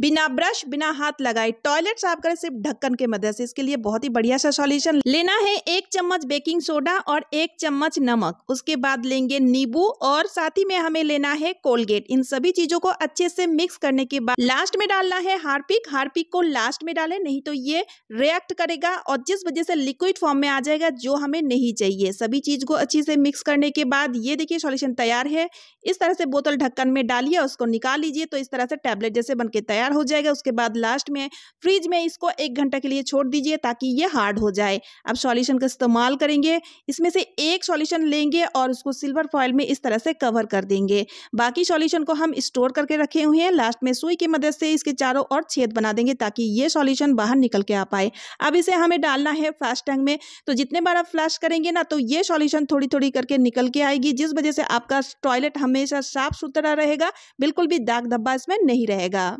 बिना ब्रश बिना हाथ लगाए टॉयलेट साफ करें सिर्फ ढक्कन के मदद से इसके लिए बहुत ही बढ़िया सा सॉल्यूशन लेना है एक चम्मच बेकिंग सोडा और एक चम्मच नमक उसके बाद लेंगे नींबू और साथ ही में हमें लेना है कोलगेट इन सभी चीजों को अच्छे से मिक्स करने के बाद लास्ट में डालना है हार्पिक हार्पिक को लास्ट में डाले नहीं तो ये रिएक्ट करेगा और जिस वजह से लिक्विड फॉर्म में आ जाएगा जो हमें नहीं चाहिए सभी चीज को अच्छे से मिक्स करने के बाद ये देखिए सॉल्यूशन तैयार है इस तरह से बोतल ढक्कन में डालिए उसको निकाल लीजिए तो इस तरह से टैबलेट जैसे बनके तैयार तैयार हो जाएगा उसके बाद लास्ट में फ्रिज में इसको एक घंटा के लिए छोड़ दीजिए ताकि ये हार्ड हो जाए अब सॉल्यूशन का इस्तेमाल करेंगे इसमें से एक सॉल्यूशन लेंगे और उसको सिल्वर फॉयल में इस तरह से कवर कर देंगे बाकी सॉल्यूशन को हम स्टोर करके रखे हुए हैं लास्ट में सुई की मदद से इसके चारों ओर छेद बना देंगे ताकि ये सॉल्यूशन बाहर निकल के आ पाए अब इसे हमें डालना है फ्लैश टैंक में तो जितने बार आप फ्लैश करेंगे ना तो ये सॉल्यूशन थोड़ी थोड़ी करके निकल के आएगी जिस वजह से आपका टॉयलेट हमेशा साफ सुथरा रहेगा बिल्कुल भी दाग धब्बा इसमें नहीं रहेगा